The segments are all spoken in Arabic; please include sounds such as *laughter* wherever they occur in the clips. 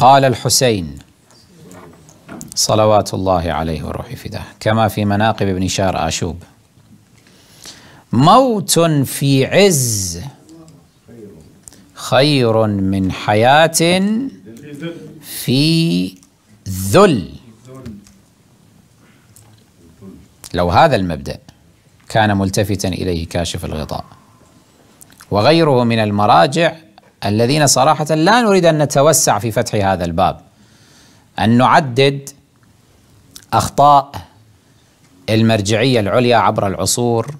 قال الحسين صلوات الله عليه وروحي فداه كما في مناقب ابن شار آشوب موت في عز خير من حياة في ذل لو هذا المبدأ كان ملتفتا إليه كاشف الغطاء وغيره من المراجع الذين صراحة لا نريد أن نتوسع في فتح هذا الباب أن نعدد أخطاء المرجعية العليا عبر العصور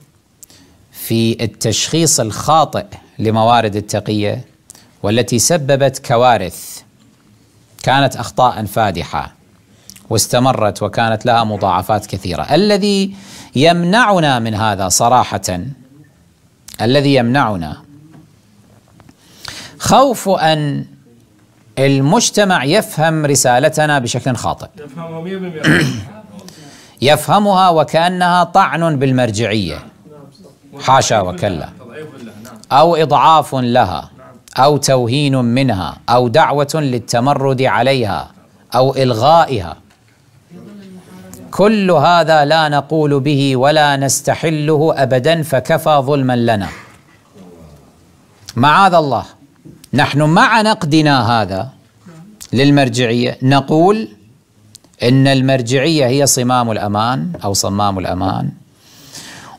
في التشخيص الخاطئ لموارد التقية والتي سببت كوارث كانت أخطاء فادحة واستمرت وكانت لها مضاعفات كثيرة الذي يمنعنا من هذا صراحة الذي يمنعنا خوف أن المجتمع يفهم رسالتنا بشكل خاطئ يفهمها وكأنها طعن بالمرجعية حاشا وكلا أو إضعاف لها أو توهين منها أو دعوة للتمرد عليها أو إلغائها كل هذا لا نقول به ولا نستحله أبدا فكفى ظلما لنا معاذ الله نحن مع نقدنا هذا للمرجعية نقول إن المرجعية هي صمام الأمان أو صمام الأمان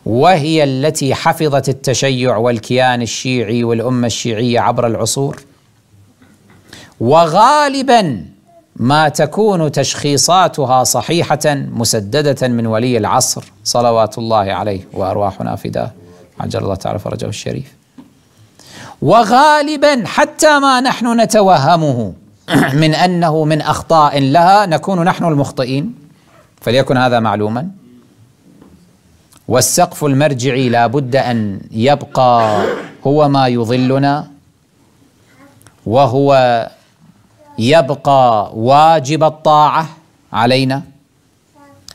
وهي التي حفظت التشيع والكيان الشيعي والأمة الشيعية عبر العصور وغالبا ما تكون تشخيصاتها صحيحة مسددة من ولي العصر صلوات الله عليه وأرواحنا فداه عجل الله تعالى فرجه الشريف وغالبا حتى ما نحن نتوهمه *clears throat* من انه من اخطاء لها نكون نحن المخطئين فليكن هذا معلوما والسقف المرجعي لا بد ان يبقى هو ما يظلنا وهو يبقى واجب الطاعه علينا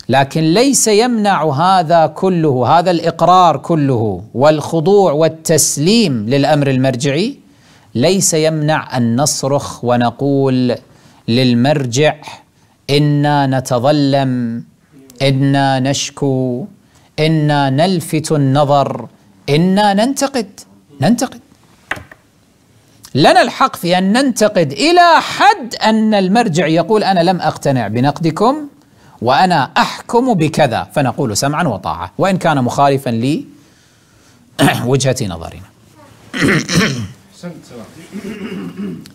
لكن ليس يمنع هذا كله هذا الاقرار كله والخضوع والتسليم للامر المرجعي ليس يمنع ان نصرخ ونقول للمرجع انا نتظلم انا نشكو انا نلفت النظر انا ننتقد ننتقد لنا الحق في ان ننتقد الى حد ان المرجع يقول انا لم اقتنع بنقدكم وأنا أحكم بكذا فنقول سمعا وطاعة وإن كان مخالفا لي *clears throat* وجهة نظرنا *clears throat*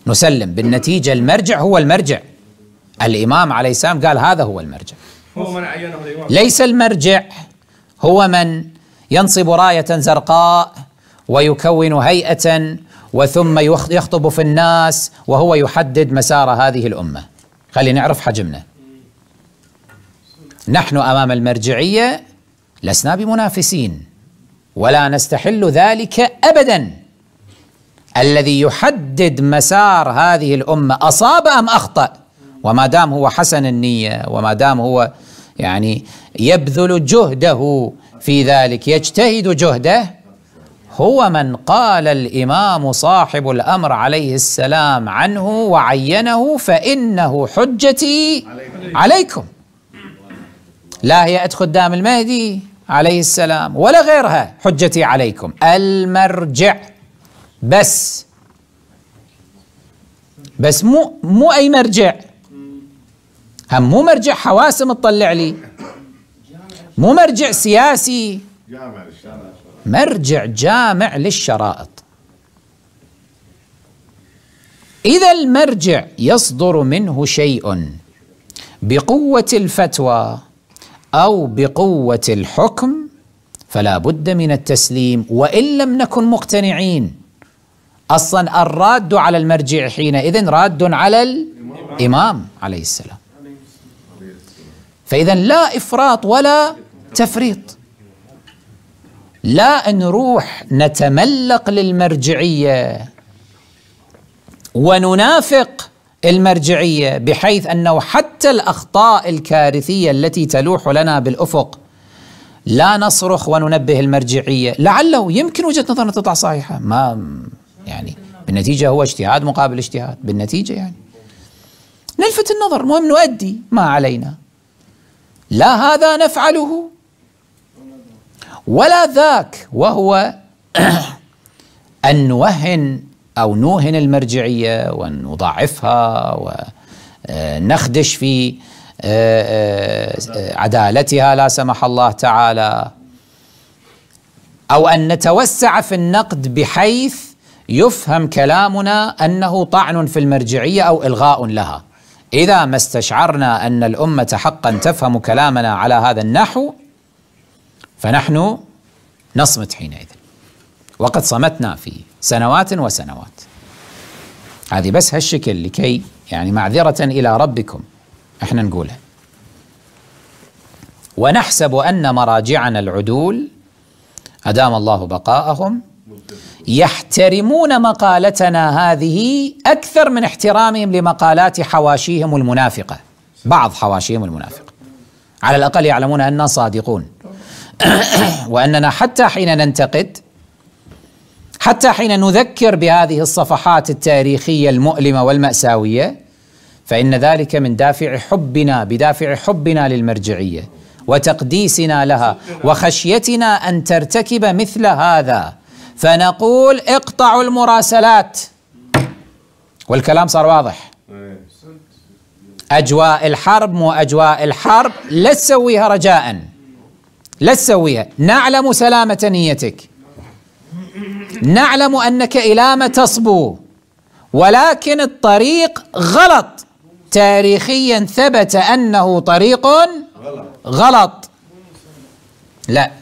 نسلم بالنتيجة المرجع هو المرجع الإمام عليه السلام قال هذا هو المرجع هو من عينه الإمام ليس المرجع هو من ينصب راية زرقاء ويكون هيئة وثم يخطب في الناس وهو يحدد مسار هذه الأمة خلينا نعرف حجمنا نحن امام المرجعيه لسنا بمنافسين ولا نستحل ذلك ابدا الذي يحدد مسار هذه الامه اصاب ام اخطا وما دام هو حسن النيه وما دام هو يعني يبذل جهده في ذلك يجتهد جهده هو من قال الامام صاحب الامر عليه السلام عنه وعينه فانه حجتي عليكم لا هي خدام المهدي عليه السلام ولا غيرها حجتي عليكم المرجع بس بس مو مو اي مرجع هم مو مرجع حواسم تطلع لي مو مرجع سياسي مرجع جامع للشرائط إذا المرجع يصدر منه شيء بقوة الفتوى أو بقوة الحكم فلا بد من التسليم وإن لم نكن مقتنعين أصلا الراد على المرجع حينئذ راد على الإمام عليه السلام فإذا لا إفراط ولا تفريط لا نروح نتملق للمرجعية وننافق المرجعيه بحيث انه حتى الاخطاء الكارثيه التي تلوح لنا بالافق لا نصرخ وننبه المرجعيه لعله يمكن وجهه نظرنا تطلع صحيحه ما يعني بالنتيجه هو اجتهاد مقابل اجتهاد بالنتيجه يعني نلفت النظر المهم نؤدي ما علينا لا هذا نفعله ولا ذاك وهو *clears throat* ان نوهن أو نوهن المرجعية ونضعفها ونخدش آه، في آه، آه، عدالتها لا سمح الله تعالى أو أن نتوسع في النقد بحيث يفهم كلامنا أنه طعن في المرجعية أو إلغاء لها إذا ما استشعرنا أن الأمة حقا تفهم كلامنا على هذا النحو فنحن نصمت حينئذ وقد صمتنا فيه سنوات وسنوات هذه بس هالشكل لكي يعني معذرة إلى ربكم احنا نقولها ونحسب أن مراجعنا العدول أدام الله بقاءهم يحترمون مقالتنا هذه أكثر من احترامهم لمقالات حواشيهم المنافقة بعض حواشيهم المنافقة على الأقل يعلمون أننا صادقون *coughs* وأننا حتى حين ننتقد حتى حين نذكر بهذه الصفحات التاريخيه المؤلمه والماساويه فان ذلك من دافع حبنا بدافع حبنا للمرجعيه وتقديسنا لها وخشيتنا ان ترتكب مثل هذا فنقول اقطعوا المراسلات والكلام صار واضح اجواء الحرب مو اجواء الحرب لا تسويها رجاء لا تسويها نعلم سلامه نيتك نعلم أنك إلى ما تصبو ولكن الطريق غلط تاريخيا ثبت أنه طريق غلط لا *clears throat*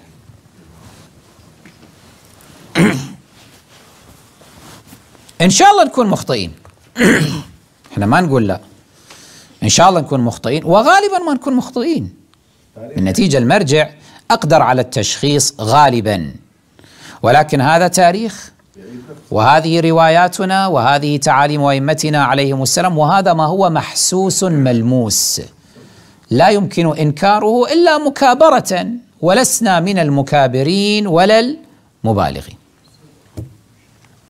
إن شاء الله نكون مخطئين *clears throat* احنا ما نقول لا إن شاء الله نكون مخطئين وغالبا ما نكون مخطئين النتيجة المرجع أقدر على التشخيص غالبا ولكن هذا تاريخ وهذه رواياتنا وهذه تعاليم ائمتنا عليهم السلام وهذا ما هو محسوس ملموس لا يمكن انكاره الا مكابره ولسنا من المكابرين ولا المبالغين